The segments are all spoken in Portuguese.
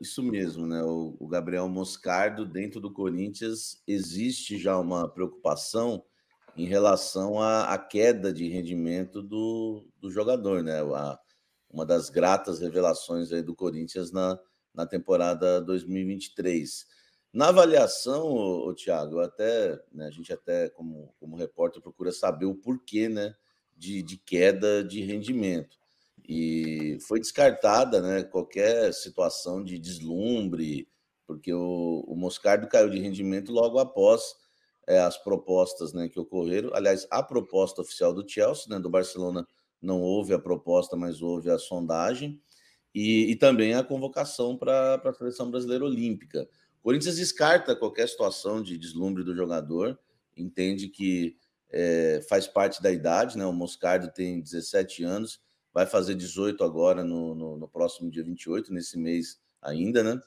Isso mesmo, né? O, Gabriel Moscardo, dentro do Corinthians, existe já uma preocupação em relação à, à queda de rendimento do, do jogador, né? A, uma das gratas revelações aí do Corinthians na, na temporada 2023. Na avaliação, ô, ô, Thiago, até né, a gente até como, como repórter procura saber o porquê, né, de, de queda de rendimento e foi descartada né, qualquer situação de deslumbre, porque o, o Moscardo caiu de rendimento logo após é, as propostas né, que ocorreram. Aliás, a proposta oficial do Chelsea, né, do Barcelona, não houve a proposta, mas houve a sondagem, e, e também a convocação para a seleção brasileira olímpica. O Corinthians descarta qualquer situação de deslumbre do jogador, entende que é, faz parte da idade, né? o Moscardo tem 17 anos vai fazer 18 agora no, no, no próximo dia 28, nesse mês ainda, né?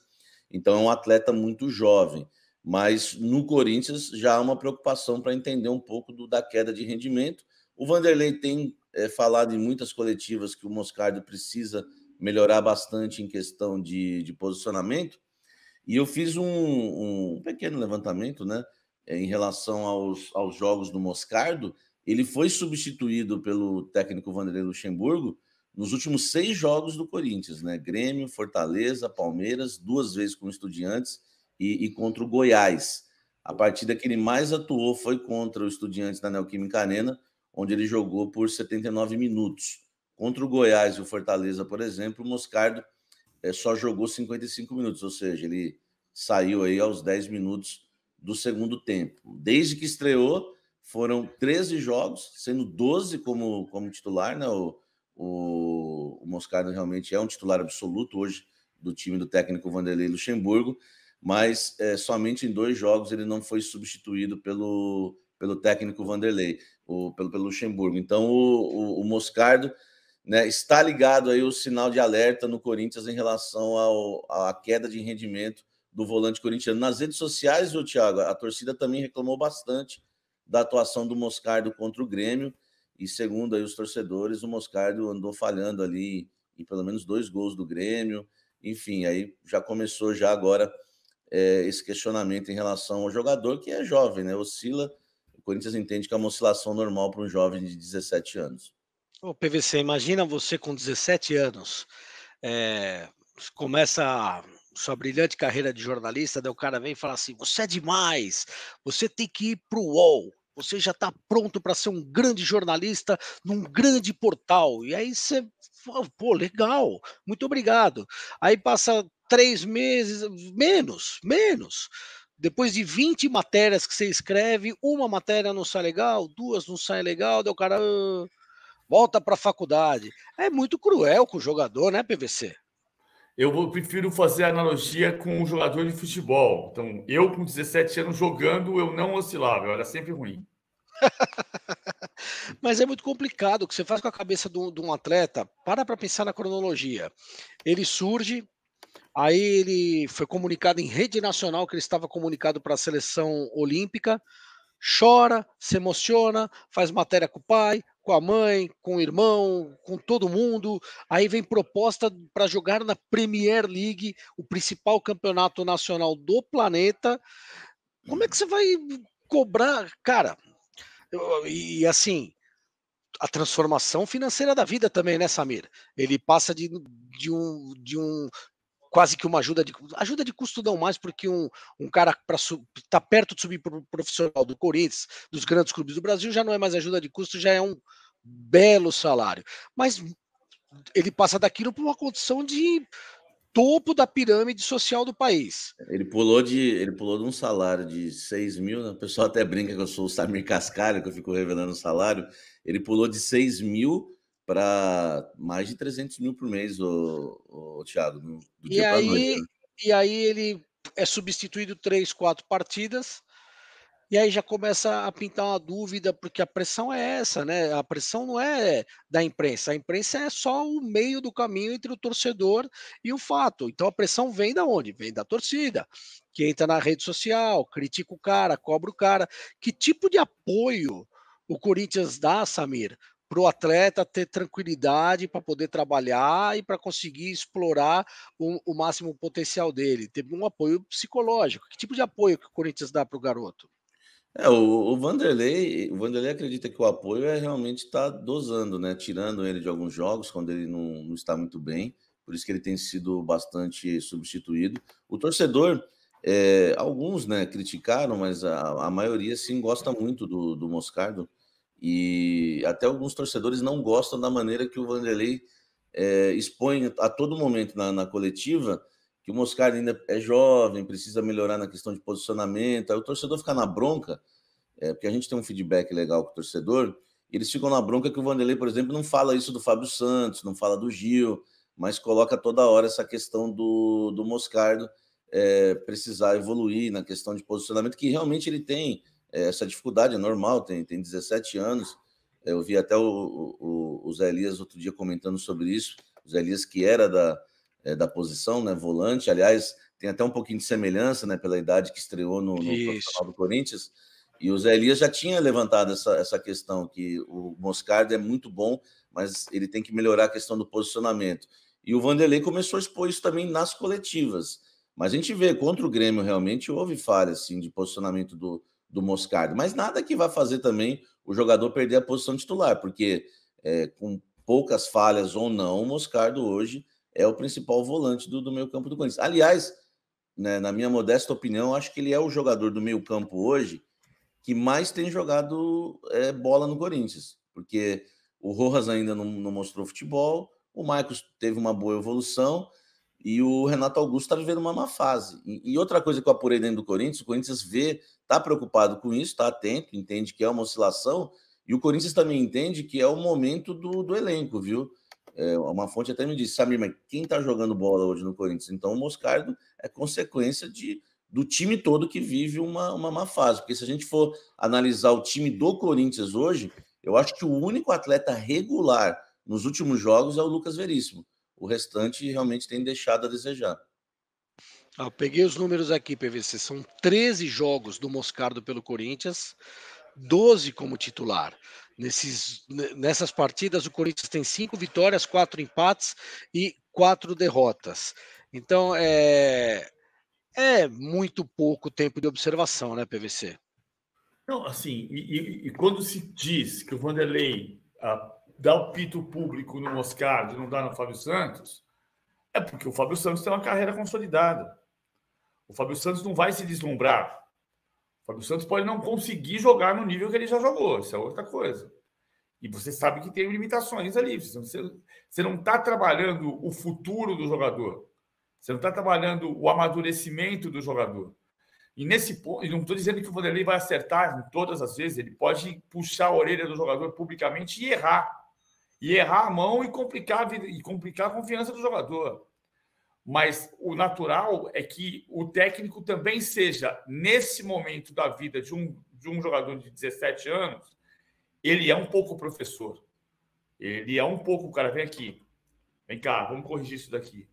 Então é um atleta muito jovem. Mas no Corinthians já há uma preocupação para entender um pouco do, da queda de rendimento. O Vanderlei tem é, falado em muitas coletivas que o Moscardo precisa melhorar bastante em questão de, de posicionamento. E eu fiz um, um, pequeno levantamento né, em relação aos, aos jogos do Moscardo ele foi substituído pelo técnico Vanderlei Luxemburgo nos últimos seis jogos do Corinthians, né? Grêmio, Fortaleza, Palmeiras, duas vezes com Estudiantes e, e contra o Goiás. A partida que ele mais atuou foi contra o Estudiantes da Neoquímica Arena, onde ele jogou por 79 minutos. Contra o Goiás e o Fortaleza, por exemplo, o Moscardo é, só jogou 55 minutos, ou seja, ele saiu aí aos 10 minutos do segundo tempo. Desde que estreou, foram 13 jogos, sendo 12 como, como titular, né? O, o, o Moscardo realmente é um titular absoluto hoje do time do técnico Vanderlei Luxemburgo, mas é, somente em dois jogos ele não foi substituído pelo, pelo técnico Vanderlei, o, pelo, pelo Luxemburgo. Então o, o, o Moscardo né, está ligado aí o sinal de alerta no Corinthians em relação ao, à queda de rendimento do volante corintiano. Nas redes sociais, o Thiago, a torcida também reclamou bastante da atuação do Moscardo contra o Grêmio. E segundo aí os torcedores, o Moscardo andou falhando ali em pelo menos dois gols do Grêmio. Enfim, aí já começou já agora é, esse questionamento em relação ao jogador que é jovem, né? Oscila. O Corinthians entende que é uma oscilação normal para um jovem de 17 anos. Ô, PVC, imagina você com 17 anos. É, começa a sua brilhante carreira de jornalista, daí né, o cara vem e fala assim: você é demais, você tem que ir para o UOL, você já está pronto para ser um grande jornalista num grande portal. E aí você fala, pô, legal, muito obrigado. Aí passa três meses, menos, menos. Depois de 20 matérias que você escreve, uma matéria não sai legal, duas não sai legal, daí o cara ah, volta para a faculdade. É muito cruel com o jogador, né, PVC? eu vou, prefiro fazer a analogia com um jogador de futebol. Então, eu com 17 anos jogando, eu não oscilava, eu era sempre ruim. Mas é muito complicado. O que você faz com a cabeça de um, de um atleta, para para pensar na cronologia. Ele surge, aí ele foi comunicado em rede nacional que ele estava comunicado para a seleção olímpica chora, se emociona, faz matéria com o pai, com a mãe, com o irmão, com todo mundo. Aí vem proposta para jogar na Premier League, o principal campeonato nacional do planeta. Como é que você vai cobrar, cara? E assim, a transformação financeira da vida também, né, Samir? Ele passa de, de, um, de um quase que uma ajuda de ajuda de custo não mais porque um, um cara para tá perto de subir para profissional do Corinthians, dos grandes clubes do Brasil já não é mais ajuda de custo, já é um belo salário. Mas ele passa daquilo para uma condição de topo da pirâmide social do país. Ele pulou de, ele pulou de um salário de 6 mil, né? o pessoal até brinca que eu sou o Samir Cascalho, que eu fico revelando o salário, ele pulou de 6 mil para mais de 300 mil por mês, o, o Thiago, do e dia aí, noite. Né? E aí ele é substituído três, quatro partidas, e aí já começa a pintar uma dúvida, porque a pressão é essa, né? A pressão não é da imprensa, a imprensa é só o meio do caminho entre o torcedor e o fato. Então a pressão vem da onde? Vem da torcida, que entra na rede social, critica o cara, cobra o cara. Que tipo de apoio o Corinthians dá, Samir, para o atleta ter tranquilidade para poder trabalhar e para conseguir explorar o, o, máximo potencial dele. Teve um apoio psicológico. Que tipo de apoio que o Corinthians dá para o garoto? É, o, o, Vanderlei, o Vanderlei acredita que o apoio é realmente estar tá dosando, né? Tirando ele de alguns jogos quando ele não, não está muito bem. Por isso que ele tem sido bastante substituído. O torcedor, é, alguns né, criticaram, mas a, a maioria sim gosta muito do, do Moscardo. E até alguns torcedores não gostam da maneira que o Vanderlei é, expõe a todo momento na, na coletiva que o Moscardo ainda é jovem, precisa melhorar na questão de posicionamento. Aí o torcedor fica na bronca, é, porque a gente tem um feedback legal com o torcedor, eles ficam na bronca que o Vanderlei, por exemplo, não fala isso do Fábio Santos, não fala do Gil, mas coloca toda hora essa questão do, do Moscardo é, precisar evoluir na questão de posicionamento, que realmente ele tem é, essa dificuldade é normal, tem, tem 17 anos. Eu vi até o, o, o Zé Elias outro dia comentando sobre isso. O Zé Elias, que era da, é, da posição, né, volante, aliás, tem até um pouquinho de semelhança, né, pela idade que estreou no, no profissional do Corinthians. E o Zé Elias já tinha levantado essa, essa questão, que o Moscardo é muito bom, mas ele tem que melhorar a questão do posicionamento. E o Vanderlei começou a expor isso também nas coletivas. Mas a gente vê, contra o Grêmio, realmente houve falha assim, de posicionamento do, do Moscardo. Mas nada que vá fazer também o jogador perder a posição titular, porque é, com poucas falhas ou não, o Moscardo hoje é o principal volante do, do meio campo do Corinthians. Aliás, né, na minha modesta opinião, acho que ele é o jogador do meio campo hoje que mais tem jogado é, bola no Corinthians, porque o Rojas ainda não, não mostrou futebol, o Marcos teve uma boa evolução, e o Renato Augusto está vivendo uma má fase. E, e, outra coisa que eu apurei dentro do Corinthians, o Corinthians vê, está preocupado com isso, está atento, entende que é uma oscilação, e o Corinthians também entende que é o momento do, do elenco, viu? É, uma fonte até me disse, Samir, mas quem está jogando bola hoje no Corinthians? Então o Moscardo é consequência de, do time todo que vive uma, uma má fase. Porque se a gente for analisar o time do Corinthians hoje, eu acho que o único atleta regular nos últimos jogos é o Lucas Veríssimo. O restante realmente tem deixado a desejar. Ah, peguei os números aqui, PVC. São 13 jogos do Moscardo pelo Corinthians, 12 como titular. Nesses, nessas partidas, o Corinthians tem cinco vitórias, quatro empates e quatro derrotas. Então, é, é muito pouco tempo de observação, né, PVC? Não, assim, e, e, e quando se diz que o Vanderlei, a dar o pito público no Moscardi, não dar no Fábio Santos, é porque o Fábio Santos tem uma carreira consolidada. O Fábio Santos não vai se deslumbrar. O Fábio Santos pode não conseguir jogar no nível que ele já jogou, isso é outra coisa. E você sabe que tem limitações ali. Você não está trabalhando o futuro do jogador. Você não está trabalhando o amadurecimento do jogador. E nesse ponto, não estou dizendo que o Vanderlei vai acertar em todas as vezes, ele pode puxar a orelha do jogador publicamente e errar e errar a mão e complicar a, e complicar a confiança do jogador. Mas o natural é que o técnico também seja, nesse momento da vida de um, de um jogador de 17 anos, ele é um pouco professor. Ele é um pouco, cara, vem aqui. Vem cá, vamos corrigir isso daqui.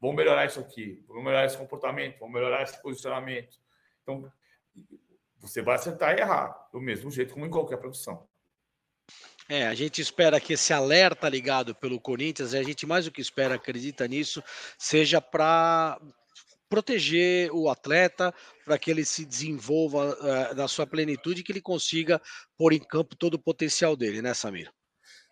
Vamos melhorar isso aqui. Vamos melhorar esse comportamento. Vamos melhorar esse posicionamento. Então, você vai acertar e errar, do mesmo jeito como em qualquer profissão. É, a gente espera que esse alerta ligado pelo Corinthians, a gente mais do que espera, acredita nisso, seja para proteger o atleta, para que ele se desenvolva uh, na sua plenitude e que ele consiga pôr em campo todo o potencial dele, né, Samir?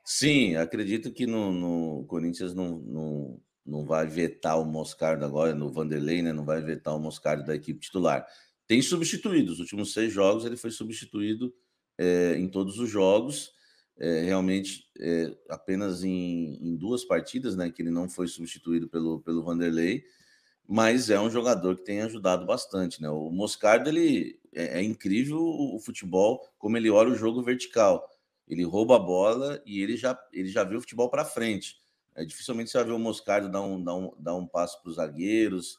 Sim, acredito que no, no Corinthians não, não, não vai vetar o Moscardo agora, no Vanderlei, né? Não vai vetar o Moscardo da equipe titular. Tem substituído, os últimos seis jogos ele foi substituído é, em todos os jogos é, realmente é, apenas em, em, duas partidas, né? Que ele não foi substituído pelo, pelo Vanderlei, mas é um jogador que tem ajudado bastante, né? O Moscardo, ele é, é incrível o, futebol, como ele olha o jogo vertical. Ele rouba a bola e ele já, ele já vê o futebol para frente. É, dificilmente você vai ver o Moscardo dar um, dar um, dar um passo para os zagueiros.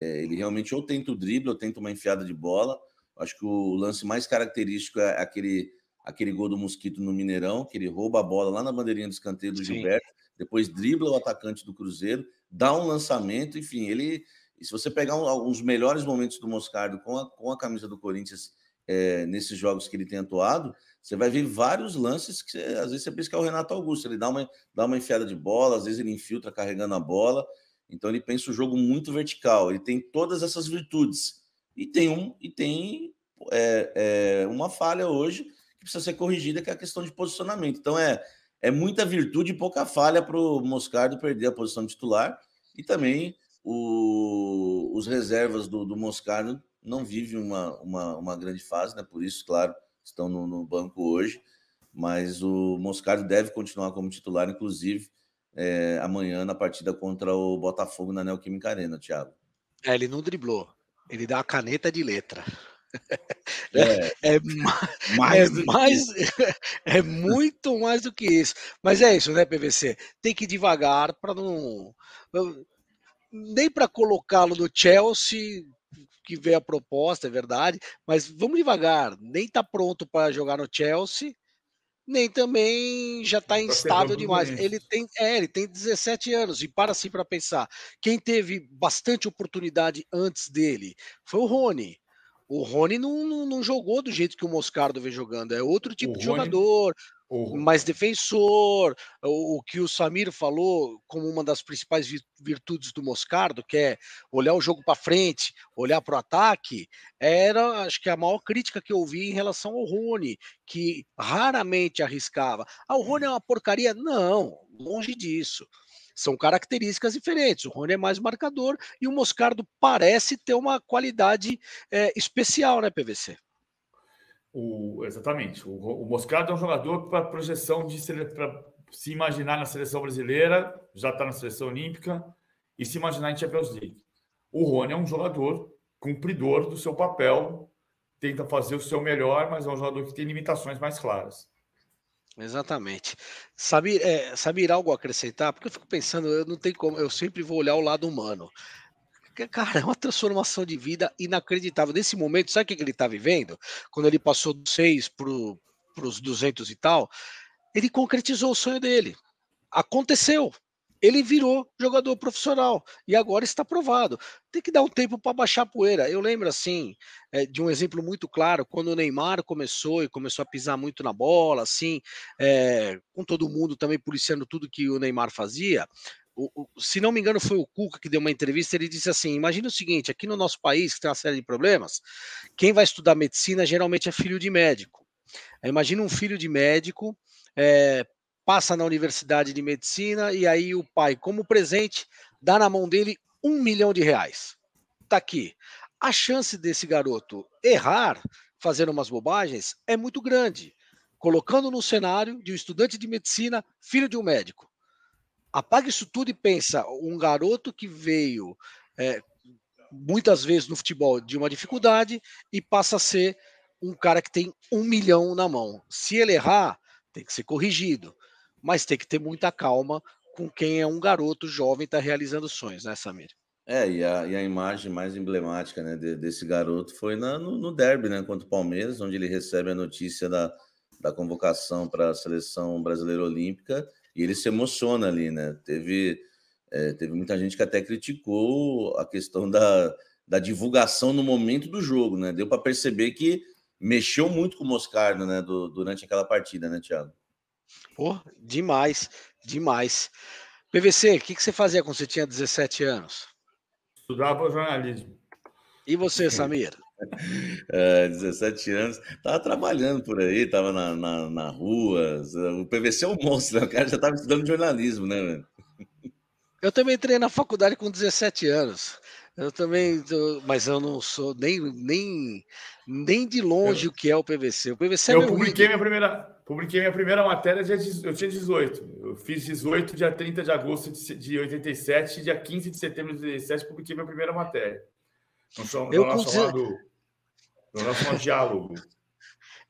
É, ele realmente ou tenta o drible ou tenta uma enfiada de bola. Acho que o lance mais característico é aquele aquele gol do Mosquito no Mineirão, que ele rouba a bola lá na bandeirinha do escanteio do Sim. Gilberto, depois dribla o atacante do Cruzeiro, dá um lançamento, enfim, ele. se você pegar um, melhores momentos do Moscardo com a, com a camisa do Corinthians é, nesses jogos que ele tem atuado, você vai ver vários lances que você, às vezes você pensa que é o Renato Augusto, ele dá uma, dá uma enfiada de bola, às vezes ele infiltra carregando a bola, então ele pensa o jogo muito vertical, ele tem todas essas virtudes. E tem um e tem é, é, uma falha hoje, que precisa ser corrigida, que é a questão de posicionamento. Então é, é muita virtude e pouca falha para o Moscardo perder a posição titular e também o, os reservas do, do Moscardo não vivem uma, uma, uma, grande fase, né? Por isso, claro, estão no, no banco hoje. Mas o Moscardo deve continuar como titular, inclusive é, amanhã na partida contra o Botafogo na Neoquímica Arena, Thiago. É, ele não driblou. Ele dá a caneta de letra. É, é, é mais, é, mais é muito mais do que isso. Mas é isso, né, PVC? Tem que ir devagar para não. Nem para colocá-lo no Chelsea, que vê a proposta, é verdade, mas vamos devagar. Nem está pronto para jogar no Chelsea, nem também já tá está instável demais. Ele tem, é, ele tem 17 anos, e para assim para pensar, quem teve bastante oportunidade antes dele foi o Rony. O Rony não, não, não, jogou do jeito que o Moscardo vem jogando. É outro tipo o de Rony, jogador, o... mais defensor. O, o, que o Samir falou como uma das principais virtudes do Moscardo, que é olhar o jogo para frente, olhar para o ataque, era, acho que, a maior crítica que eu ouvi em relação ao Rony, que raramente arriscava. Ah, o Rony é uma porcaria? Não, longe disso. São características diferentes. O Rony é mais marcador e o Moscardo parece ter uma qualidade é, especial, né, PVC? O, exatamente. O, o Moscardo é um jogador para projeção de para se imaginar na seleção brasileira, já está na seleção olímpica, e se imaginar em Champions League. O Rony é um jogador cumpridor do seu papel, tenta fazer o seu melhor, mas é um jogador que tem limitações mais claras. Exatamente. Saber, é, saber algo acrescentar, porque eu fico pensando, eu não tenho como, eu sempre vou olhar o lado humano. Cara, é uma transformação de vida inacreditável. Nesse momento, sabe o que ele está vivendo? Quando ele passou dos 6 para os 200 e tal, ele concretizou o sonho dele. Aconteceu ele virou jogador profissional e agora está provado. Tem que dar um tempo para baixar a poeira. Eu lembro assim eh, de um exemplo muito claro quando o Neymar começou e começou a pisar muito na bola, assim, é, com todo mundo também policiando tudo que o Neymar fazia. O, o, se não me engano, foi o Cuca que deu uma entrevista. Ele disse assim: Imagina o seguinte, aqui no nosso país, que tem uma série de problemas, quem vai estudar medicina geralmente é filho de médico. Imagina um filho de médico é, passa na Universidade de Medicina e aí o pai, como presente, dá na mão dele um milhão de reais. Tá aqui. A chance desse garoto errar, fazendo umas bobagens, é muito grande. Colocando no cenário de um estudante de medicina, filho de um médico. Apaga isso tudo e pensa: um garoto que veio é, muitas vezes no futebol de uma dificuldade e passa a ser um cara que tem um milhão na mão. Se ele errar, tem que ser corrigido mas tem que ter muita calma com quem é um garoto jovem está realizando sonhos, né, Samir? É, e a, e a imagem mais emblemática né, de, desse garoto foi na, no, no, derby né, contra o Palmeiras, onde ele recebe a notícia da, da convocação para a seleção brasileira olímpica e ele se emociona ali, né? Teve, é, teve muita gente que até criticou a questão da, da divulgação no momento do jogo, né? Deu para perceber que mexeu muito com o Moscardo né, do, durante aquela partida, né, Thiago? Oh, demais, demais. PVC, o que, que você fazia quando você tinha 17 anos? Estudava jornalismo. E você, Samir? é, 17 anos, estava trabalhando por aí, estava na, na, na, rua. O PVC é um monstro, né? o cara já estava estudando jornalismo, né? Velho? Eu também entrei na faculdade com 17 anos. Eu também, mas eu não sou nem, nem, nem de longe eu, o que é o PVC. O PVC é eu publiquei minha primeira, publiquei minha primeira matéria, eu tinha 18. Eu fiz 18 dia 30 de agosto de 87, dia 15 de setembro de 87, publiquei minha primeira matéria. No, então, no eu nosso, consigo... diálogo.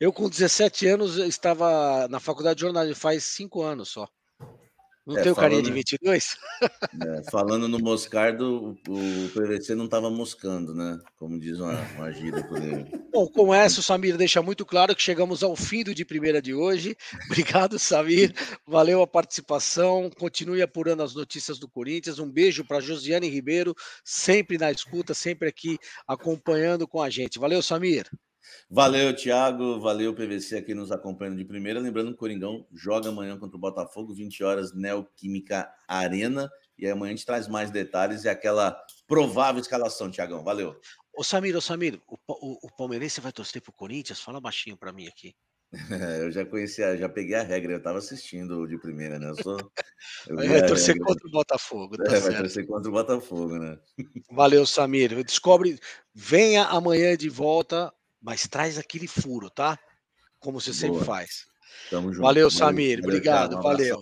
Eu, com 17 anos, estava na faculdade de jornalismo, faz cinco anos só. Não é, tem o carinha de 22? É, falando no Moscardo, o, PVC não estava moscando, né? Como diz uma, uma por ele. Bom, com essa, o Samir deixa muito claro que chegamos ao fim do De Primeira de hoje. Obrigado, Samir. Valeu a participação. Continue apurando as notícias do Corinthians. Um beijo para Josiane Ribeiro, sempre na escuta, sempre aqui acompanhando com a gente. Valeu, Samir. Valeu, Thiago. Valeu, PVC, aqui nos acompanhando de primeira. Lembrando que o Coringão joga amanhã contra o Botafogo, 20 horas, Neoquímica Arena. E amanhã a gente traz mais detalhes e aquela provável escalação, Tiagão. Valeu. Ô Samir, ô Samir, o, o, o palmeirense vai torcer pro Corinthians? Fala baixinho para mim aqui. eu já conhecia, já peguei a regra, eu estava assistindo de primeira, né? Eu sou. Eu vai torcer contra o Botafogo, tá é, certo. Vai torcer contra o Botafogo, né? Valeu, Samir. Descobre, venha amanhã de volta mas traz aquele furo, tá? Como você Boa. sempre faz. Tamo junto. Valeu, Samir. Obrigado, valeu.